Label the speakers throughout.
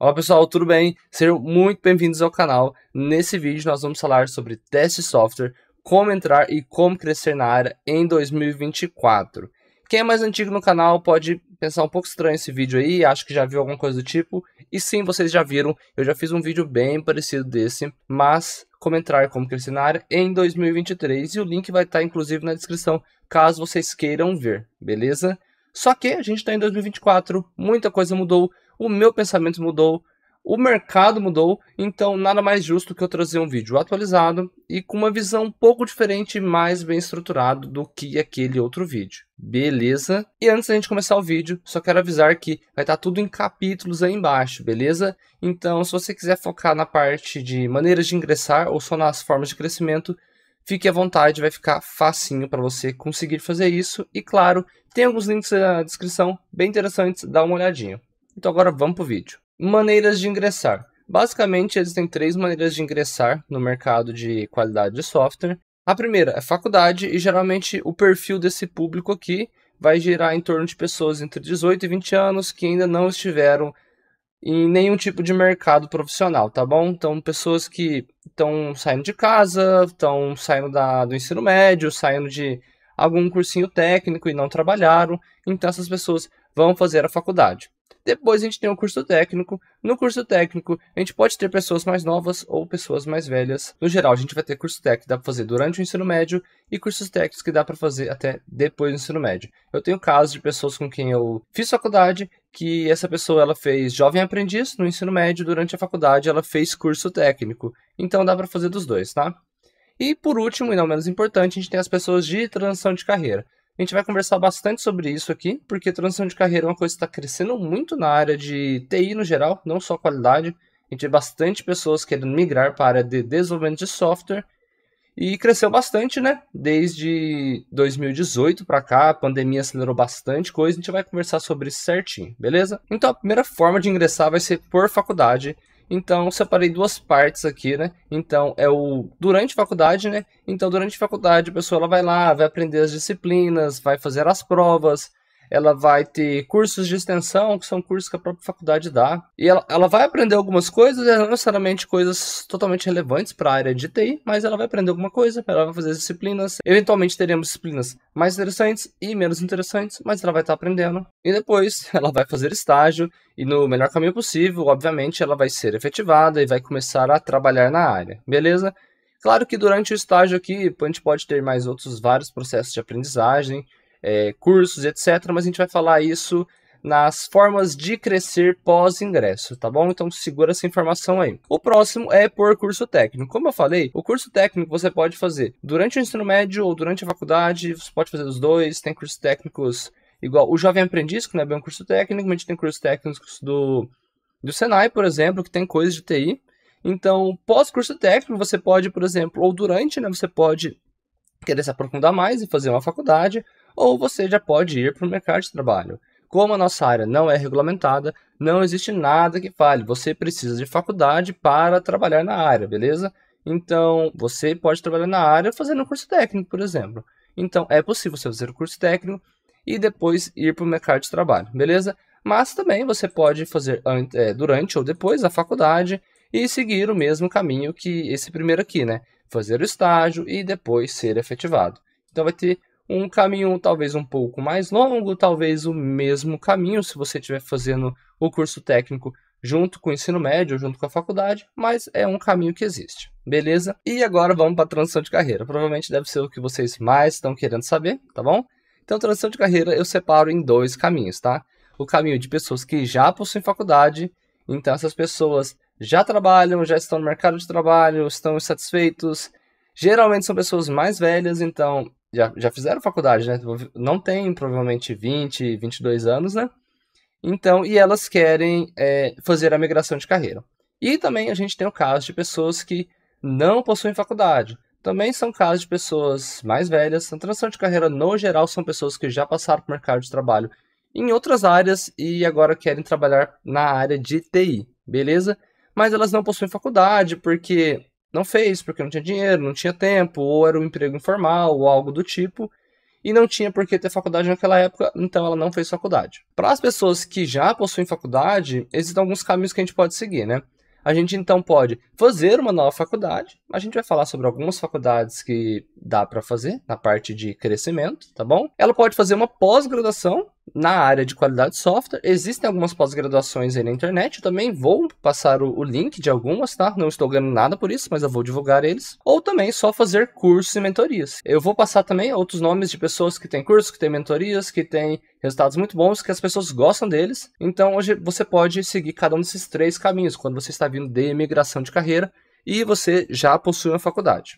Speaker 1: Olá pessoal, tudo bem? Sejam muito bem-vindos ao canal. Nesse vídeo nós vamos falar sobre teste software, como entrar e como crescer na área em 2024. Quem é mais antigo no canal pode pensar um pouco estranho esse vídeo aí, acho que já viu alguma coisa do tipo. E sim, vocês já viram, eu já fiz um vídeo bem parecido desse, mas como entrar e como crescer na área em 2023 e o link vai estar inclusive na descrição, caso vocês queiram ver, beleza? Só que a gente está em 2024, muita coisa mudou, o meu pensamento mudou, o mercado mudou, então nada mais justo que eu trazer um vídeo atualizado e com uma visão um pouco diferente e mais bem estruturado do que aquele outro vídeo. Beleza? E antes da gente começar o vídeo, só quero avisar que vai estar tá tudo em capítulos aí embaixo, beleza? Então, se você quiser focar na parte de maneiras de ingressar ou só nas formas de crescimento, fique à vontade, vai ficar facinho para você conseguir fazer isso. E claro, tem alguns links na descrição bem interessantes, dá uma olhadinha. Então agora vamos para o vídeo. Maneiras de ingressar. Basicamente, existem três maneiras de ingressar no mercado de qualidade de software. A primeira é faculdade, e geralmente o perfil desse público aqui vai girar em torno de pessoas entre 18 e 20 anos que ainda não estiveram em nenhum tipo de mercado profissional, tá bom? Então, pessoas que estão saindo de casa, estão saindo da, do ensino médio, saindo de algum cursinho técnico e não trabalharam, então essas pessoas vão fazer a faculdade. Depois a gente tem o um curso técnico. No curso técnico, a gente pode ter pessoas mais novas ou pessoas mais velhas. No geral, a gente vai ter curso técnico que dá para fazer durante o ensino médio e cursos técnicos que dá para fazer até depois do ensino médio. Eu tenho casos de pessoas com quem eu fiz faculdade que essa pessoa ela fez jovem aprendiz no ensino médio, durante a faculdade ela fez curso técnico. Então dá para fazer dos dois, tá? E por último, e não menos importante, a gente tem as pessoas de transição de carreira. A gente vai conversar bastante sobre isso aqui, porque transição de carreira é uma coisa que está crescendo muito na área de TI no geral, não só qualidade. A gente vê bastante pessoas querendo migrar para a área de desenvolvimento de software. E cresceu bastante, né? Desde 2018 para cá, a pandemia acelerou bastante coisa. A gente vai conversar sobre isso certinho, beleza? Então, a primeira forma de ingressar vai ser por faculdade. Então, separei duas partes aqui, né? Então, é o durante faculdade, né? Então, durante faculdade, a pessoa ela vai lá, vai aprender as disciplinas, vai fazer as provas, ela vai ter cursos de extensão, que são cursos que a própria faculdade dá. E ela, ela vai aprender algumas coisas, não necessariamente coisas totalmente relevantes para a área de TI, mas ela vai aprender alguma coisa, ela vai fazer disciplinas. Eventualmente teremos disciplinas mais interessantes e menos interessantes, mas ela vai estar tá aprendendo. E depois ela vai fazer estágio e no melhor caminho possível, obviamente, ela vai ser efetivada e vai começar a trabalhar na área, beleza? Claro que durante o estágio aqui a gente pode ter mais outros vários processos de aprendizagem, é, cursos, etc. Mas a gente vai falar isso nas formas de crescer pós-ingresso, tá bom? Então segura essa informação aí. O próximo é por curso técnico. Como eu falei, o curso técnico você pode fazer durante o ensino médio ou durante a faculdade, você pode fazer os dois, tem cursos técnicos igual o Jovem Aprendiz, que não é bem um curso técnico, a gente tem cursos técnicos do, do Senai, por exemplo, que tem coisas de TI. Então, pós-curso técnico, você pode, por exemplo, ou durante, né, você pode querer se aprofundar mais e fazer uma faculdade, ou você já pode ir para o mercado de trabalho. Como a nossa área não é regulamentada, não existe nada que fale. Você precisa de faculdade para trabalhar na área, beleza? Então, você pode trabalhar na área fazendo um curso técnico, por exemplo. Então, é possível você fazer o um curso técnico e depois ir para o mercado de trabalho, beleza? Mas também você pode fazer é, durante ou depois a faculdade e seguir o mesmo caminho que esse primeiro aqui, né? Fazer o estágio e depois ser efetivado. Então, vai ter um caminho talvez um pouco mais longo, talvez o mesmo caminho se você estiver fazendo o curso técnico junto com o ensino médio, junto com a faculdade, mas é um caminho que existe, beleza? E agora vamos para a transição de carreira. Provavelmente deve ser o que vocês mais estão querendo saber, tá bom? Então, transição de carreira eu separo em dois caminhos, tá? O caminho de pessoas que já possuem faculdade, então essas pessoas já trabalham, já estão no mercado de trabalho, estão insatisfeitos. Geralmente são pessoas mais velhas, então já, já fizeram faculdade, né? Não tem provavelmente 20, 22 anos, né? Então, e elas querem é, fazer a migração de carreira. E também a gente tem o caso de pessoas que não possuem faculdade. Também são casos de pessoas mais velhas. A transição de carreira, no geral, são pessoas que já passaram para o mercado de trabalho em outras áreas e agora querem trabalhar na área de TI, beleza? Mas elas não possuem faculdade porque não fez porque não tinha dinheiro, não tinha tempo, ou era um emprego informal, ou algo do tipo, e não tinha por que ter faculdade naquela época, então ela não fez faculdade. Para as pessoas que já possuem faculdade, existem alguns caminhos que a gente pode seguir, né? A gente então pode fazer uma nova faculdade. A gente vai falar sobre algumas faculdades que dá para fazer na parte de crescimento, tá bom? Ela pode fazer uma pós-graduação, na área de qualidade de software. Existem algumas pós-graduações aí na internet. Eu também vou passar o, o, link de algumas, tá? Não estou ganhando nada por isso, mas eu vou divulgar eles. Ou também só fazer cursos e mentorias. Eu vou passar também outros nomes de pessoas que têm cursos, que têm mentorias, que têm resultados muito bons, que as pessoas gostam deles. Então hoje você pode seguir cada um desses três caminhos quando você está vindo de imigração de carreira e você já possui uma faculdade.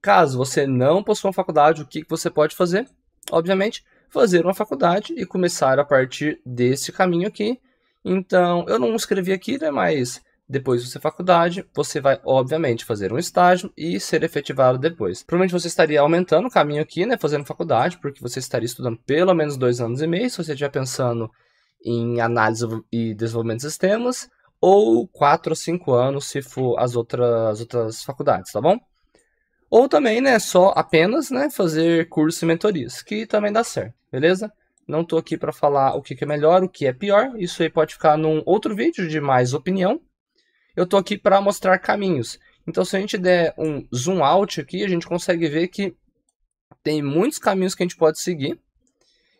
Speaker 1: Caso você não possua uma faculdade, o que você pode fazer? Obviamente, fazer uma faculdade e começar a partir desse caminho aqui. Então, eu não escrevi aqui, né, mas depois de você faculdade, você vai obviamente fazer um estágio e ser efetivado depois. Provavelmente você estaria aumentando o caminho aqui, né, fazendo faculdade, porque você estaria estudando pelo menos dois anos e meio, se você estiver pensando em análise e desenvolvimento de sistemas, ou quatro ou cinco anos se for as outras, as outras faculdades, tá bom? Ou também, né, só apenas, né, fazer curso e mentorias, que também dá certo, beleza? Não tô aqui para falar o que, que é melhor, o que é pior, isso aí pode ficar num outro vídeo de mais opinião. Eu tô aqui para mostrar caminhos. Então, se a gente der um zoom out aqui, a gente consegue ver que tem muitos caminhos que a gente pode seguir.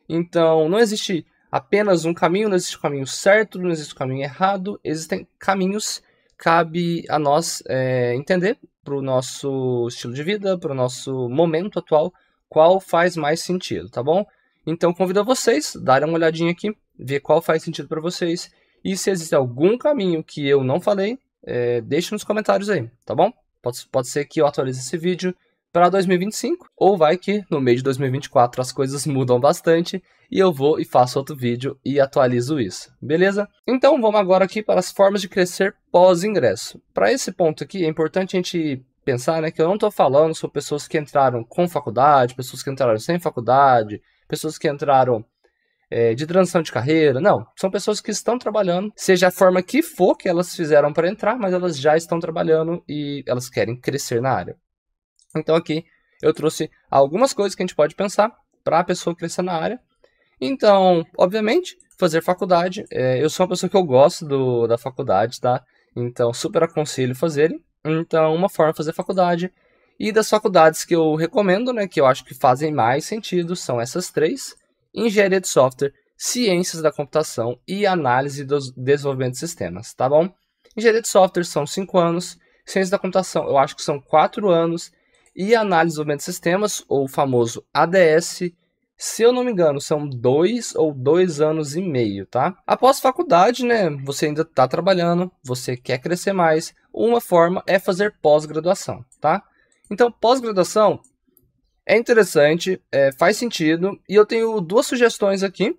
Speaker 1: Então, não existe apenas um caminho, não existe o caminho certo, não existe o caminho errado, existem caminhos, cabe a nós é, entender para o nosso estilo de vida, para o nosso momento atual, qual faz mais sentido, tá bom? Então convido a vocês a darem uma olhadinha aqui, ver qual faz sentido para vocês e se existe algum caminho que eu não falei, é, deixe nos comentários aí, tá bom? Pode, pode ser que eu atualize esse vídeo para 2025, ou vai que no meio de 2024 as coisas mudam bastante e eu vou e faço outro vídeo e atualizo isso, beleza? Então vamos agora aqui para as formas de crescer pós-ingresso. Para esse ponto aqui é importante a gente pensar né, que eu não estou falando sobre pessoas que entraram com faculdade, pessoas que entraram sem faculdade, pessoas que entraram é, de transição de carreira, não. São pessoas que estão trabalhando, seja a forma que for que elas fizeram para entrar, mas elas já estão trabalhando e elas querem crescer na área. Então aqui eu trouxe algumas coisas que a gente pode pensar para a pessoa crescer na área. Então, obviamente, fazer faculdade. É, eu sou uma pessoa que eu gosto do, da faculdade, tá? Então, super aconselho fazerem. Então, uma forma de fazer faculdade. E das faculdades que eu recomendo, né, que eu acho que fazem mais sentido, são essas três: engenharia de software, ciências da computação e análise do desenvolvimento de sistemas, tá bom? Engenharia de software são cinco anos, ciências da computação eu acho que são quatro anos e análise de desenvolvimento de sistemas, ou o famoso ADS, se eu não me engano, são dois ou dois anos e meio, tá? Após faculdade, né? Você ainda está trabalhando, você quer crescer mais. Uma forma é fazer pós-graduação, tá? Então, pós-graduação é interessante, é, faz sentido. E eu tenho duas sugestões aqui.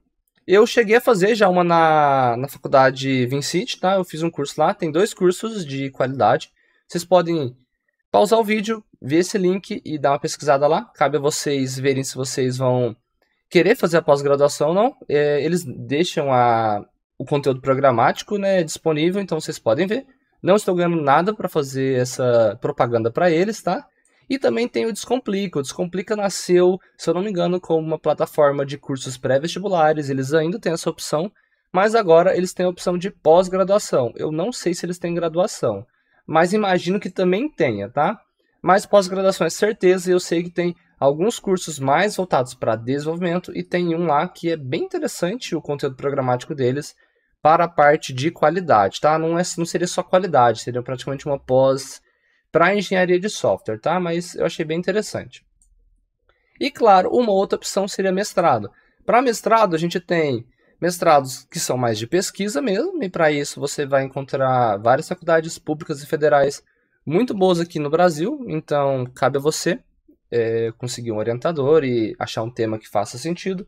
Speaker 1: Eu cheguei a fazer já uma na, na faculdade Vincite tá? Eu fiz um curso lá, tem dois cursos de qualidade. Vocês podem pausar o vídeo, vê esse link e dá uma pesquisada lá. Cabe a vocês verem se vocês vão querer fazer a pós-graduação ou não. É, eles deixam a, o conteúdo programático né, disponível, então vocês podem ver. Não estou ganhando nada para fazer essa propaganda para eles, tá? E também tem o Descomplica. O Descomplica nasceu, se eu não me engano, como uma plataforma de cursos pré-vestibulares. Eles ainda têm essa opção, mas agora eles têm a opção de pós-graduação. Eu não sei se eles têm graduação, mas imagino que também tenha, tá? Mas pós-graduação é certeza e eu sei que tem alguns cursos mais voltados para desenvolvimento e tem um lá que é bem interessante o conteúdo programático deles para a parte de qualidade, tá? Não, é, não seria só qualidade, seria praticamente uma pós para engenharia de software, tá? Mas eu achei bem interessante. E claro, uma outra opção seria mestrado. Para mestrado, a gente tem mestrados que são mais de pesquisa mesmo, e para isso você vai encontrar várias faculdades públicas e federais muito boas aqui no Brasil, então cabe a você é, conseguir um orientador e achar um tema que faça sentido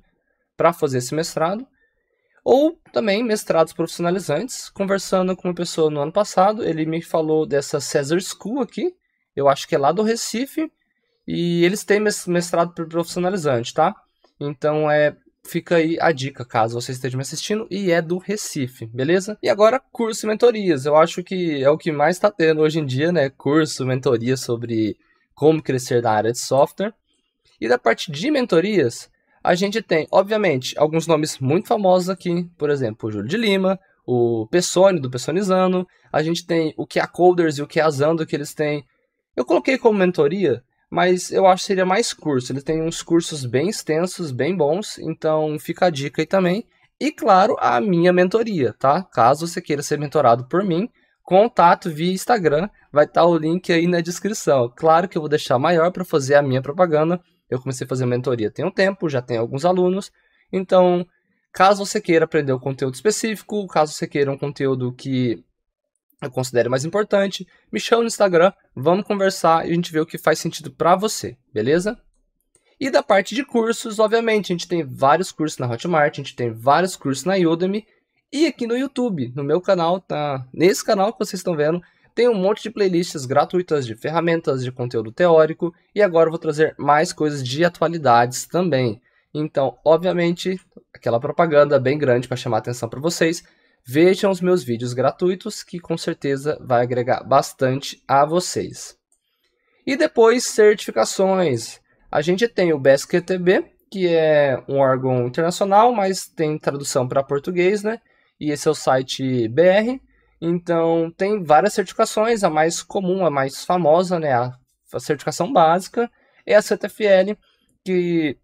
Speaker 1: para fazer esse mestrado. Ou também mestrados profissionalizantes. Conversando com uma pessoa no ano passado, ele me falou dessa Cesar School aqui, eu acho que é lá do Recife, e eles têm mestrado profissionalizante, tá? Então é fica aí a dica, caso você esteja me assistindo, e é do Recife, beleza? E agora, curso e mentorias. Eu acho que é o que mais está tendo hoje em dia, né? Curso, mentoria sobre como crescer na área de software. E da parte de mentorias, a gente tem, obviamente, alguns nomes muito famosos aqui, por exemplo, o Júlio de Lima, o Pessone, do Pessoanizando, a gente tem o que a Coders e o que a Zando que eles têm. Eu coloquei como mentoria mas eu acho que seria mais curso. Ele tem uns cursos bem extensos, bem bons, então fica a dica aí também. E claro, a minha mentoria, tá? Caso você queira ser mentorado por mim, contato via Instagram, vai estar tá o link aí na descrição. Claro que eu vou deixar maior para fazer a minha propaganda. Eu comecei a fazer mentoria tem um tempo, já tenho alguns alunos. Então, caso você queira aprender um conteúdo específico, caso você queira um conteúdo que eu considero mais importante, me chama no Instagram, vamos conversar e a gente vê o que faz sentido para você, beleza? E da parte de cursos, obviamente, a gente tem vários cursos na Hotmart, a gente tem vários cursos na Udemy e aqui no YouTube, no meu canal, tá? Nesse canal que vocês estão vendo, tem um monte de playlists gratuitas de ferramentas de conteúdo teórico e agora eu vou trazer mais coisas de atualidades também. Então, obviamente, aquela propaganda bem grande para chamar a atenção para vocês, Vejam os meus vídeos gratuitos, que com certeza vai agregar bastante a vocês. E depois, certificações. A gente tem o BSQTB, que é um órgão internacional, mas tem tradução para português, né? E esse é o site BR. Então, tem várias certificações, a mais comum, a mais famosa, né? A certificação básica é a CTFL, que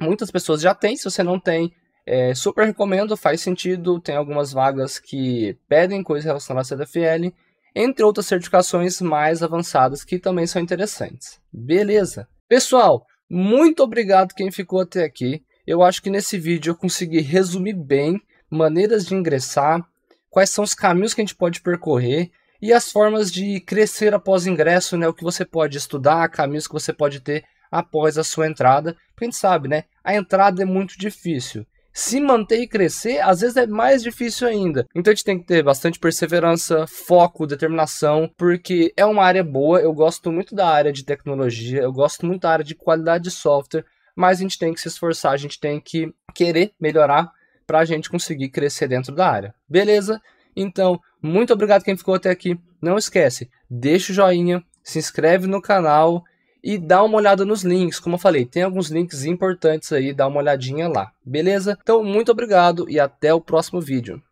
Speaker 1: muitas pessoas já têm. Se você não tem, é, super recomendo, faz sentido. Tem algumas vagas que pedem coisas relacionadas à CDFL, entre outras certificações mais avançadas que também são interessantes. Beleza? Pessoal, muito obrigado quem ficou até aqui. Eu acho que nesse vídeo eu consegui resumir bem maneiras de ingressar, quais são os caminhos que a gente pode percorrer e as formas de crescer após ingresso, né? O que você pode estudar, caminhos que você pode ter após a sua entrada. Porque a gente sabe, né? A entrada é muito difícil se manter e crescer, às vezes é mais difícil ainda. Então a gente tem que ter bastante perseverança, foco, determinação, porque é uma área boa. Eu gosto muito da área de tecnologia, eu gosto muito da área de qualidade de software, mas a gente tem que se esforçar, a gente tem que querer melhorar para a gente conseguir crescer dentro da área. Beleza? Então, muito obrigado quem ficou até aqui. Não esquece, deixa o joinha, se inscreve no canal e dá uma olhada nos links. Como eu falei, tem alguns links importantes aí, dá uma olhadinha lá, beleza? Então, muito obrigado e até o próximo vídeo.